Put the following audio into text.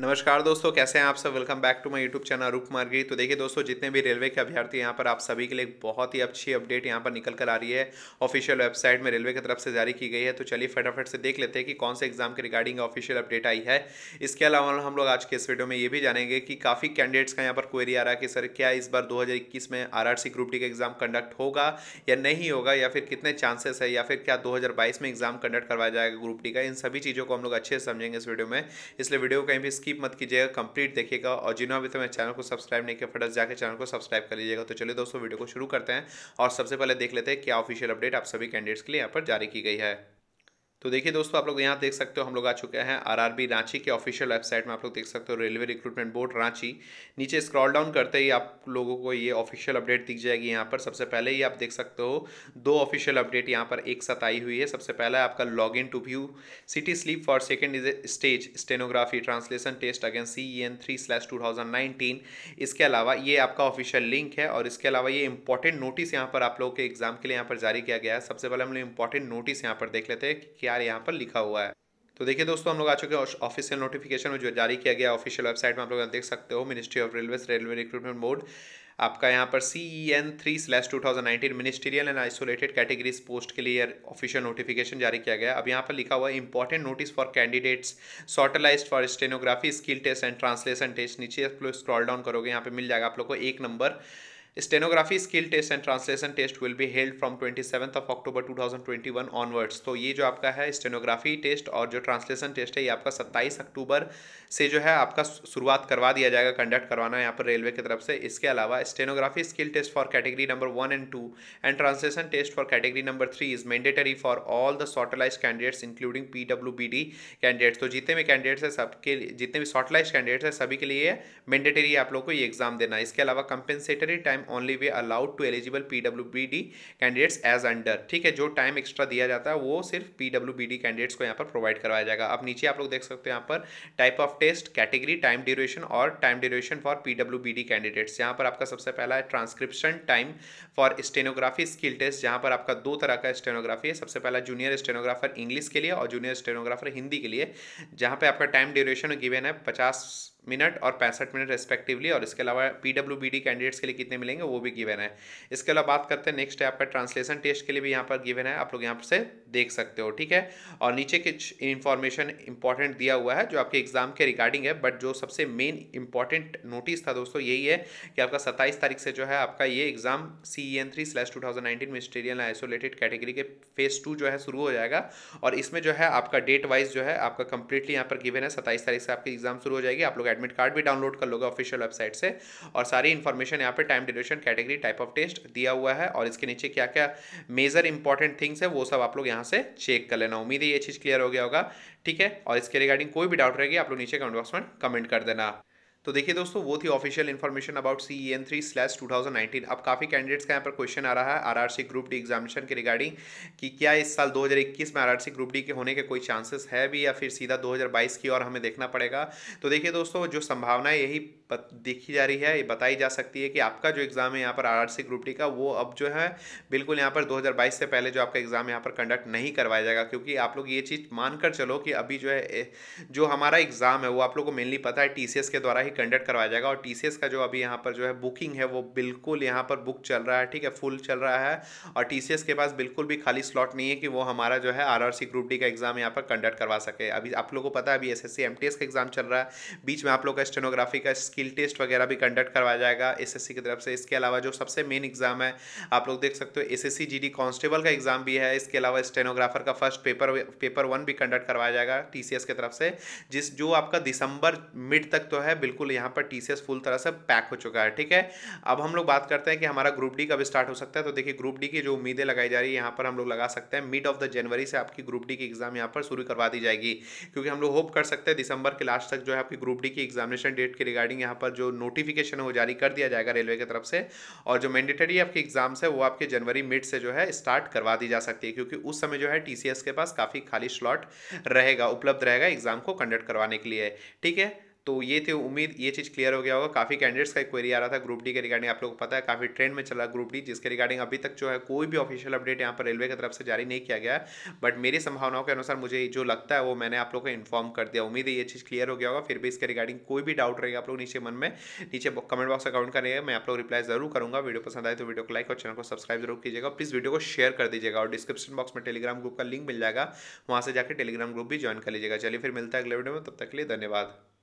नमस्कार दोस्तों कैसे हैं आप सब welcome back to my YouTube channel Roop Margi तो देखिए दोस्तों जितने भी रेलवे के अभ्यर्थी यहाँ पर आप सभी के लिए बहुत ही अच्छी अपडेट यहाँ पर निकल कर आ रही है ऑफिशियल वेबसाइट में रेलवे की तरफ से जारी की गई है तो चलिए फटाफट से देख लेते हैं कि कौन से एग्जाम के रिगार्डिंग ऑफिशियल अपडेट आई है इसके अलावा हम लोग आज के इस वीडियो में ये भी जानेंगे कि काफ़ी कैंडिडेट्स का यहाँ पर क्वेरी आ रहा है कि सर क्या इस बार दो में आर ग्रुप डी का एग्जाम कंडक्ट होगा या नहीं होगा या फिर कितने चांसेस है या फिर क्या दो में एग्जाम कंडक्ट करवाया जाएगा ग्रुप डी का इन सभी चीज़ों को हम लोग अच्छे से समझेंगे इस वीडियो में इसलिए वीडियो कहीं भी स्किप मत कीजिएगा कंप्लीट देखिएगा और जिन्होंने अभी तक तो मेरे चैनल को सब्सक्राइब नहीं किया फटस जाकर चैनल को सब्सक्राइब कर लीजिएगा तो चलिए दोस्तों वीडियो को शुरू करते हैं और सबसे पहले देख लेते हैं क्या ऑफिशियल अपडेट आप सभी कैंडिडेट्स के लिए यहाँ पर जारी की गई है तो देखिए दोस्तों आप लोग यहाँ देख सकते हो हम लोग आ चुके हैं आरआरबी रांची के ऑफिशियल वेबसाइट में आप लोग देख सकते हो रेलवे रिक्रूटमेंट बोर्ड रांची नीचे स्क्रॉल डाउन करते ही आप लोगों को ये ऑफिशियल अपडेट दिख जाएगी यहाँ पर सबसे पहले ही आप देख सकते हो दो ऑफिशियल अपडेट यहाँ पर एक साथ आई हुई है सबसे पहला आपका log in to view city slip for second is stage stenography translation test against C E N three slash two thousand nineteen इसके अलावा ये आपका ऑफिशियल लिंक है और इसके अलावा ये इंपॉर्टेंट नोटिस यहाँ पर आप लोगों के एग्जाम के लिए यहाँ पर जारी किया गया है सबसे पहले हम लोग इंपॉर्टेंट नोटिस यहाँ पर देख लेते हैं क्या आर यहाँ पर लिखा हुआ है तो देखिए दोस्तों हम लोग आ चुके हैं ऑफिशियल नोटिफिकेशन में जो जारी किया गया ऑफिशियल वेबसाइट में आप लोग देख सकते हो ministry of railway railway recruitment board आपका यहाँ पर C E N three slash two thousand nineteen ministerial and isolated categories post के लिए ऑफिशियल नोटिफिकेशन जारी किया गया अब यहाँ पर लिखा हुआ है important notice for candidates shortlisted for stenography skill test and translation test नीचे आप लोग स्क्रॉल डाउन करोगे यहाँ पे मिल जाएगा आप लोग को एक number stenography skill test and translation test will be held from twenty seven of October two thousand twenty one onwards तो ये जो आपका है स्टेनोग्राफी टेस्ट और जो ट्रांसलेशन टेस्ट है ये आपका सत्ताईस अक्टूबर से जो है आपका शुरुआत करवा दिया जाएगा कंडक्ट करवाना यहाँ पर रेलवे की तरफ से इसके अलावा stenography skill test for category number one and two and translation test for category number three is mandatory for all the shortlisted candidates including P W B D candidates तो जितने भी कैंडिडेट्स हैं सबके जितने भी शॉर्टलाइज कैंडिडेट्स हैं सभी के लिए मैंडेटरी आप लोग को ये एग्जाम देना है इसके अलावा compensatory time only way allowed to eligible P W B D candidates as under ठीक है जो टाइम एक्स्ट्रा दिया जाता है वो सिर्फ P W B D candidates को यहाँ पर प्रोवाइड करवाया जाएगा अब नीचे आप लोग देख सकते हो यहाँ पर type of test category time duration और time duration for P W B D candidates यहाँ पर आपका सबसे पहला है transcription time for stenography skill test जहाँ पर आपका दो तरह का स्टेनोग्राफी है सबसे पहला जूनियर स्टेनोग्राफर इंग्लिश के लिए और जूनियर स्टेनोग्राफर हिंदी के लिए जहाँ पर आपका टाइम ड्यूरेशन गिवेन है पचास मिनट और पैंसठ मिनट रेस्पेक्टिवली और इसके अलावा P W B D candidates के लिए कितने मिलेंगे वो भी गिवन है इसके अलावा बात करते हैं नेक्स्ट है आपका ट्रांसलेशन टेस्ट के लिए भी यहाँ पर गिवन है आप लोग यहाँ से देख सकते हो ठीक है और नीचे कुछ इन्फॉर्मेशन इंपॉर्टेंट दिया हुआ है जो आपके एग्जाम के रिगार्डिंग है बट जो सबसे मेन इंपॉर्टेंट नोटिस था दोस्तों यही है कि आपका सत्ताईस तारीख से जो है आपका ये exam C N three slash two thousand nineteen ministerial isolated category के फेज टू जो है शुरू हो जाएगा और इसमें जो है आपका डेट वाइज जो है आपका कंप्लीटली यहाँ पर गिवन है सत्ताईस तारीख से आपकी एग्जाम शुरू हो जाएगी आप लोग एडमिट कार्ड भी डाउनलोड कर लोगे ऑफिशियल वेबसाइट से और सारी इन्फॉर्मेशन यहाँ पे time duration category type of test दिया हुआ है और इसके नीचे क्या क्या मेजर इंपॉर्टेंट थिंग्स है वो सब आप लोग यहाँ से चेक कर लेना उम्मीद है ये चीज़ क्लियर हो गया होगा ठीक है और इसके रिगार्डिंग कोई भी डाउट रहेगी आप लोग नीचे कमेंट बॉक्स में कमेंट कर देना तो देखिए दोस्तों वो थी official information about C E N three slash two thousand nineteen अब काफ़ी कैंडिडेट्स का यहाँ पर क्वेश्चन आ रहा है आरआरसी ग्रुप डी एग्जामिनेशन के रिगार्डिंग कि क्या इस साल 2021 में आरआरसी ग्रुप डी के होने के कोई चांसेस है भी या फिर सीधा 2022 की और हमें देखना पड़ेगा तो देखिए दोस्तों जो संभावना यही देखी जा रही है बताई जा सकती है कि आपका जो एग्ज़ाम है यहाँ पर आरआरसी ग्रुप डी का वो अब जो है बिल्कुल यहाँ पर 2022 से पहले जो आपका एग्ज़ाम यहाँ पर कंडक्ट नहीं करवाया जाएगा क्योंकि आप लोग ये चीज़ मानकर चलो कि अभी जो है जो हमारा एग्ज़ाम है वो आप लोग को मेनली पता है टी के द्वारा ही कंडक्ट करवाया जाएगा और टी का जो अभी यहाँ पर जो है बुकिंग है वो बिल्कुल यहाँ पर बुक चल रहा है ठीक है फुल चल रहा है और टी के पास बिल्कुल भी खाली स्लॉट नहीं है कि वो हमारा जो है आर ग्रुप डी का एग्ज़ाम यहाँ पर कंडक्ट करवा सके अभी आप लोग को पता है अभी एस एस का एग्ज़ाम चल रहा है बीच में आप लोग का स्टेनोग्राफी का स्किल स्किल टेस्ट वगैरह भी कंडक्ट करवाया जाएगा एसएससी की तरफ से इसके अलावा जो सबसे मेन एग्जाम है आप लोग देख सकते हो एसएससी जीडी कांस्टेबल का एग्जाम भी है इसके अलावा स्टेनोग्राफर का फर्स्ट पेपर पेपर वन भी कंडक्ट करवाया जाएगा टी की तरफ से जिस जो आपका दिसंबर मिड तक तो है बिल्कुल यहाँ पर टी फुल तरह से पैक हो चुका है ठीक है अब हम लोग बात करते हैं कि हमारा ग्रुप डी कब स्टार्ट हो सकता है तो देखिए ग्रुप डी की जो उम्मीदें लगाई जा रही है यहाँ पर हम लोग लगा सकते हैं मिड ऑफ द जनवरी से आपकी ग्रुप डी की एग्जाम यहाँ पर शुरू करवा दी जाएगी क्योंकि हम लोग होप कर सकते हैं दिसंबर के लास्ट तक जो है आपकी ग्रुप डी की एग्जामिनेशन डेट के रिगार्डिंग यहाँ पर जो नोटिफिकेशन है वो जारी कर दिया जाएगा रेलवे की तरफ से और जो मैंडेटरी आपके एग्जाम्स है वो आपके जनवरी मिड से जो है स्टार्ट करवा दी जा सकती है क्योंकि उस समय जो है टी के पास काफ़ी खाली स्लॉट रहेगा उपलब्ध रहेगा एग्जाम को कंडक्ट करवाने के लिए ठीक है तो ये थे उम्मीद ये चीज़ क्लियर हो गया होगा काफ़ी कैंडिडेट्स का एक क्वेरी आ रहा था ग्रुप डी के रिगार्डिंग आप लोग को पता है काफ़ी ट्रेंड में चला ग्रुप डी जिसके रिगार्डिंग अभी तक जो है कोई भी ऑफिशियल अपडेट यहाँ पर रेलवे की तरफ से जारी नहीं किया गया बट मेरी संभावनाओं के अनुसार मुझे जो लगता है वो मैंने आप लोग को इन्फॉर्म कर दिया उम्मीद है ये चीज़ क्लियर हो गया होगा फिर भी इसके रिगार्डिंग कोई भी डाउट रहेगा आप लोग नीचे मन में नीचे कमेंट बॉक्स अकाउंट रहेगा मैं आप लोग रिप्लाई जरूर करूँगा वीडियो पसंद आए तो वीडियो को लाइक और चैनल को सब्सक्राइब जरूर कीजिएगा प्लीज़ वीडियो को शेयर कर दीजिएगा और डिस्क्रिप्शन बॉक्स में टेलीग्राम ग्रुप का लिंक मिल जाएगा वहाँ से जाकर टेलीग्राम ग्रुप भी ज्वाइन कर लीजिएगा चलिए फिर मिलता है अगले वीडियो में तब तक के लिए धन्यवाद